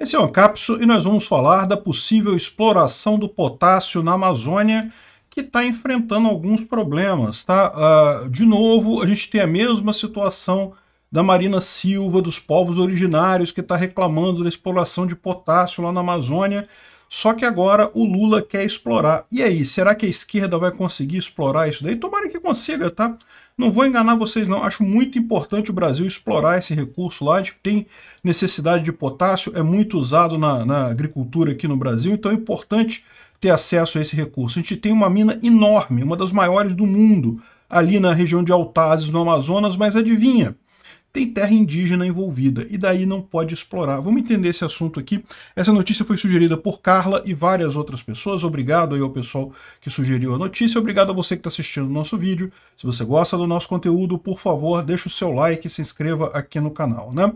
Esse é o Capso e nós vamos falar da possível exploração do potássio na Amazônia, que está enfrentando alguns problemas. Tá? Uh, de novo, a gente tem a mesma situação da Marina Silva, dos povos originários, que está reclamando da exploração de potássio lá na Amazônia, só que agora o Lula quer explorar. E aí, será que a esquerda vai conseguir explorar isso daí? Tomara que consiga, tá? Não vou enganar vocês não, acho muito importante o Brasil explorar esse recurso lá, gente tem necessidade de potássio, é muito usado na, na agricultura aqui no Brasil, então é importante ter acesso a esse recurso. A gente tem uma mina enorme, uma das maiores do mundo, ali na região de Altazes, no Amazonas, mas adivinha? tem terra indígena envolvida e daí não pode explorar. Vamos entender esse assunto aqui. Essa notícia foi sugerida por Carla e várias outras pessoas. Obrigado aí ao pessoal que sugeriu a notícia. Obrigado a você que está assistindo o nosso vídeo. Se você gosta do nosso conteúdo, por favor, deixa o seu like e se inscreva aqui no canal, né?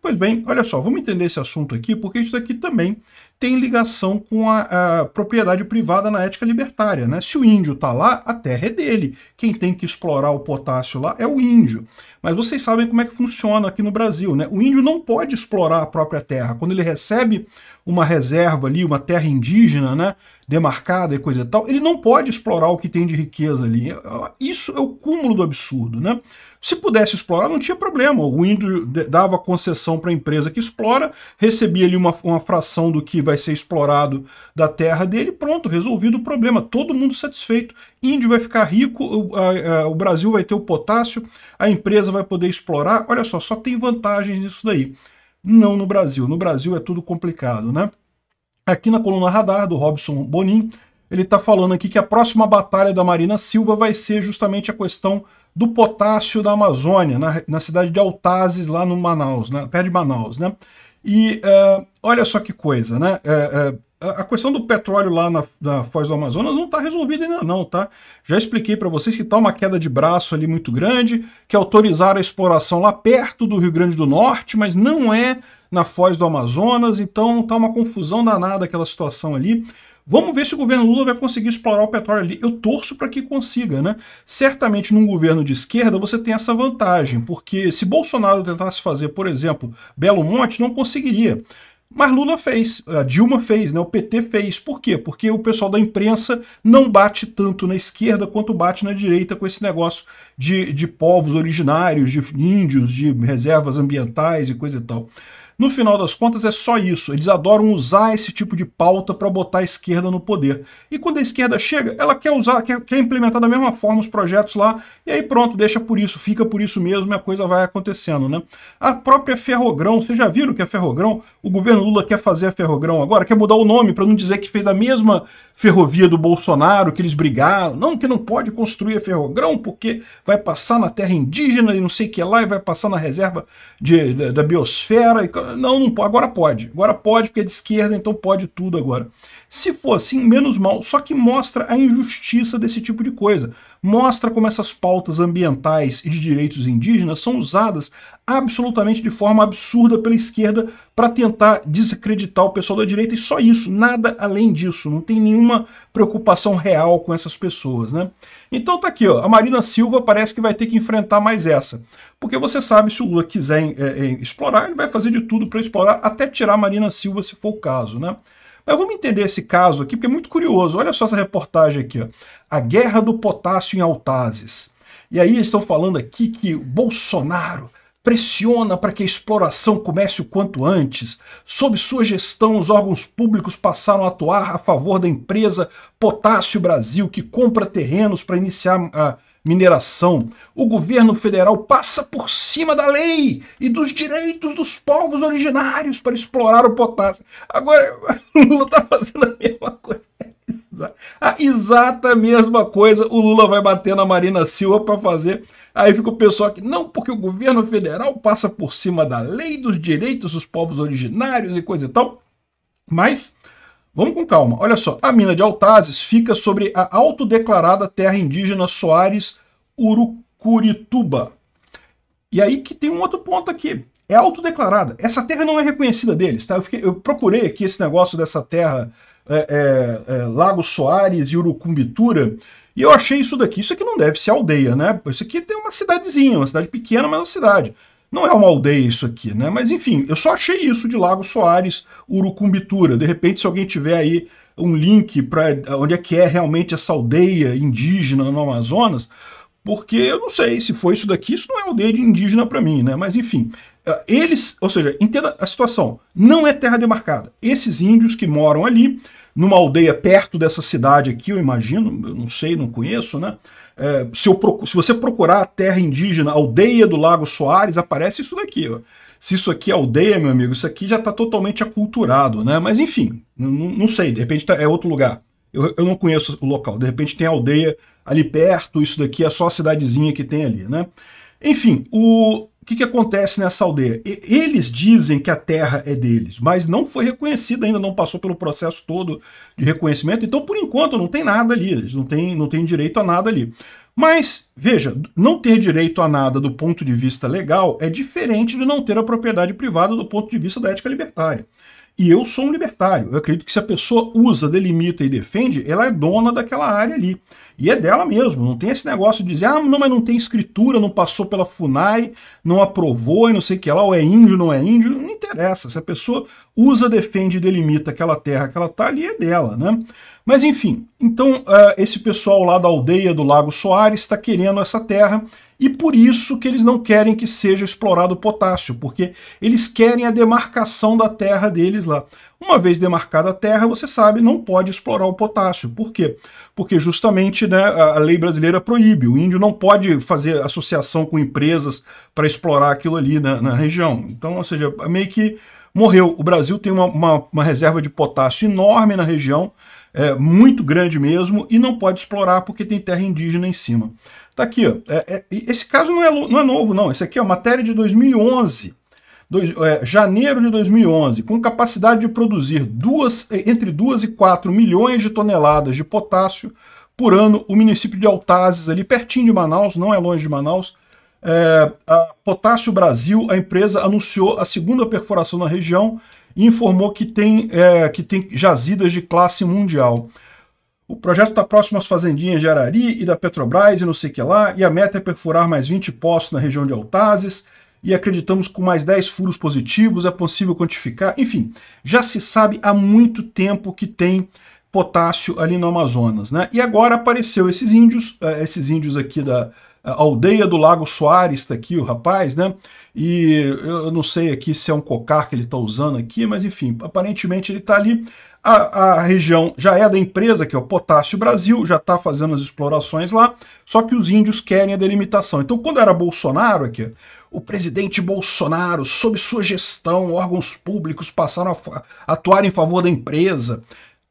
Pois bem, olha só, vamos entender esse assunto aqui, porque isso daqui também tem ligação com a, a, propriedade privada na ética libertária. Né? Se o índio está lá, a terra é dele. Quem tem que explorar o potássio lá é o índio. Mas vocês sabem como é que funciona aqui no Brasil. Né? O índio não pode explorar a própria terra. Quando ele recebe uma reserva ali, uma terra indígena, né, demarcada e coisa e tal, ele não pode explorar o que tem de riqueza ali. Isso é o cúmulo do absurdo. Né? Se pudesse explorar, não tinha problema. O índio dava concessão para a empresa que explora, recebia ali uma, uma fração do que vai ser explorado da terra dele, pronto, resolvido o problema. Todo mundo satisfeito. Índio vai ficar rico, o, a, a, o Brasil vai ter o potássio, a empresa vai poder explorar. Olha só, só tem vantagens nisso daí. Não no Brasil. No Brasil é tudo complicado, né? Aqui na coluna Radar, do Robson Bonin, ele está falando aqui que a próxima batalha da Marina Silva vai ser justamente a questão do potássio da Amazônia, na, na cidade de Altazes, lá no Manaus, né, perto de Manaus. Né? E uh, olha só que coisa, né? Uh, uh, a questão do petróleo lá na, na Foz do Amazonas não está resolvida ainda não, tá? Já expliquei para vocês que está uma queda de braço ali muito grande, que autorizaram a exploração lá perto do Rio Grande do Norte, mas não é na Foz do Amazonas, então tá uma confusão danada aquela situação ali. Vamos ver se o governo Lula vai conseguir explorar o petróleo ali. Eu torço para que consiga, né? Certamente num governo de esquerda você tem essa vantagem, porque se Bolsonaro tentasse fazer, por exemplo, Belo Monte, não conseguiria. Mas Lula fez, a Dilma fez, né? o PT fez. Por quê? Porque o pessoal da imprensa não bate tanto na esquerda quanto bate na direita com esse negócio de, de povos originários, de índios, de reservas ambientais e coisa e tal. No final das contas, é só isso. Eles adoram usar esse tipo de pauta para botar a esquerda no poder. E quando a esquerda chega, ela quer usar, quer, quer implementar da mesma forma os projetos lá, e aí pronto, deixa por isso, fica por isso mesmo e a coisa vai acontecendo. Né? A própria Ferrogrão, vocês já viram que é Ferrogrão, o governo Lula quer fazer a Ferrogrão agora, quer mudar o nome para não dizer que fez a mesma ferrovia do Bolsonaro, que eles brigaram, não, que não pode construir a Ferrogrão porque vai passar na terra indígena e não sei o que lá, e vai passar na reserva de, da, da biosfera. E não, não pode, agora pode. Agora pode porque é de esquerda, então pode tudo agora. Se for assim, menos mal, só que mostra a injustiça desse tipo de coisa mostra como essas pautas ambientais e de direitos indígenas são usadas absolutamente de forma absurda pela esquerda para tentar desacreditar o pessoal da direita e só isso, nada além disso, não tem nenhuma preocupação real com essas pessoas, né? Então tá aqui, ó, a Marina Silva parece que vai ter que enfrentar mais essa, porque você sabe se o Lula quiser é, é, explorar, ele vai fazer de tudo para explorar, até tirar a Marina Silva se for o caso, né? Mas vamos entender esse caso aqui, porque é muito curioso. Olha só essa reportagem aqui. Ó. A guerra do potássio em Altazes. E aí estão falando aqui que Bolsonaro pressiona para que a exploração comece o quanto antes. Sob sua gestão, os órgãos públicos passaram a atuar a favor da empresa Potássio Brasil, que compra terrenos para iniciar a mineração, o governo federal passa por cima da lei e dos direitos dos povos originários para explorar o potássio. Agora, Lula está fazendo a mesma coisa. A exata mesma coisa, o Lula vai bater na Marina Silva para fazer. Aí fica o pessoal que não, porque o governo federal passa por cima da lei dos direitos dos povos originários e coisa e tal. Mas Vamos com calma. Olha só, a mina de Altazes fica sobre a autodeclarada terra indígena Soares Urucurituba. E aí que tem um outro ponto aqui. É autodeclarada. Essa terra não é reconhecida deles, tá? Eu, fiquei, eu procurei aqui esse negócio dessa terra é, é, é, Lago Soares e Urucumbitura, e eu achei isso daqui. Isso aqui não deve ser aldeia, né? Isso aqui tem uma cidadezinha, uma cidade pequena, mas uma cidade. Não é uma aldeia isso aqui, né? Mas enfim, eu só achei isso de Lago Soares, Urucumbitura. De repente, se alguém tiver aí um link para onde é que é realmente essa aldeia indígena no Amazonas, porque eu não sei se foi isso daqui, isso não é aldeia de indígena para mim, né? Mas enfim, eh, eles, ou seja, entenda a situação, não é terra demarcada. Esses índios que moram ali, numa aldeia perto dessa cidade aqui, eu imagino, eu não sei, não conheço, né? É, se, eu procuro, se você procurar a terra indígena, aldeia do Lago Soares, aparece isso daqui, ó. Se isso aqui é aldeia, meu amigo, isso aqui já está totalmente aculturado, né? Mas enfim, não, não sei, de repente tá, é outro lugar. Eu, eu não conheço o local, de repente tem aldeia ali perto, isso daqui é só a cidadezinha que tem ali, né? Enfim, o, que, que, acontece nessa aldeia? eles dizem que a terra é deles, mas não foi reconhecida ainda, não passou pelo processo todo de reconhecimento, então por enquanto não tem nada ali, eles não têm, não têm direito a nada ali. Mas, veja, não ter direito a nada do ponto de vista legal é diferente de não ter a propriedade privada do ponto de vista da ética libertária. E eu sou um libertário. Eu acredito que se a pessoa usa, delimita e defende, ela é dona daquela área ali. E é dela mesmo. Não tem esse negócio de dizer, ah, não, mas não tem escritura, não passou pela FUNAI, não aprovou e não sei o que lá, ou é índio, não é índio. Não interessa. Se a pessoa usa, defende e delimita aquela terra que ela está ali, é dela, né? Mas enfim, então uh, esse pessoal lá da aldeia do Lago Soares está querendo essa terra e por isso que eles não querem que seja explorado o potássio, porque eles querem a demarcação da terra deles lá. Uma vez demarcada a terra, você sabe, não pode explorar o potássio. Por quê? Porque justamente né, a lei brasileira proíbe. O índio não pode fazer associação com empresas para explorar aquilo ali na, na região. Então, ou seja, meio que morreu. O Brasil tem uma, uma, uma reserva de potássio enorme na região, é, muito grande mesmo e não pode explorar porque tem terra indígena em cima. Tá aqui, ó, é, é, esse caso não é, não é novo, não. Esse aqui é uma matéria de 2011, dois, é, janeiro de 2011, com capacidade de produzir duas, é, entre 2 e 4 milhões de toneladas de potássio por ano. O município de Altazes, ali pertinho de Manaus, não é longe de Manaus, é, a Potássio Brasil, a empresa anunciou a segunda perfuração na região informou que tem, é, que tem jazidas de classe mundial. O projeto está próximo às fazendinhas de Arari e da Petrobras e não sei o que lá, e a meta é perfurar mais 20 poços na região de Altazes, e acreditamos que com mais 10 furos positivos é possível quantificar. Enfim, já se sabe há muito tempo que tem potássio ali no Amazonas, né? E agora apareceu esses índios, é, esses índios aqui da, a aldeia do Lago Soares está aqui, o rapaz, né? E eu não sei aqui se é um cocar que ele está usando aqui, mas enfim, aparentemente ele está ali. A, a, região já é da empresa, que é o Potássio Brasil, já está fazendo as explorações lá, só que os índios querem a delimitação. Então, quando era Bolsonaro aqui, o presidente Bolsonaro, sob sua gestão, órgãos públicos passaram a atuar em favor da empresa.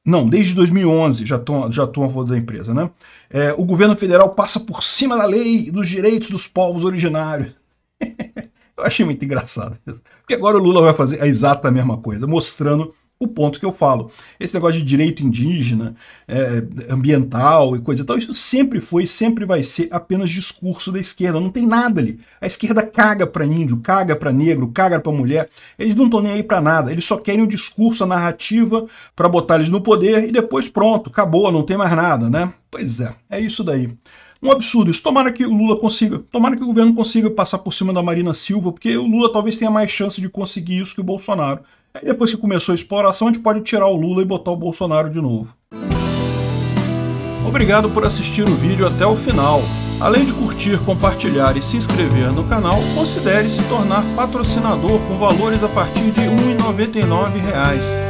Não, desde 2011 já estou já a favor da empresa, né? É, o governo federal passa por cima da lei dos direitos dos povos originários. Eu achei muito engraçado Porque agora o Lula vai fazer a exata mesma coisa, mostrando o ponto que eu falo. Esse negócio de direito indígena, é, ambiental e coisa e tal, isso sempre foi, sempre vai ser apenas discurso da esquerda. Não tem nada ali. A esquerda caga para índio, caga para negro, caga para mulher. Eles não estão nem aí para nada. Eles só querem o discurso, a narrativa para botar eles no poder e depois pronto, acabou, não tem mais nada, né? Pois é, é isso daí um absurdo isso. Tomara que o Lula consiga. Tomara que o governo consiga passar por cima da Marina Silva, porque o Lula talvez tenha mais chance de conseguir isso que o Bolsonaro. Aí depois que começou a exploração, a gente pode tirar o Lula e botar o Bolsonaro de novo. Obrigado por assistir o vídeo até o final. Além de curtir, compartilhar e se inscrever no canal, considere se tornar patrocinador com valores a partir de R$ 1,99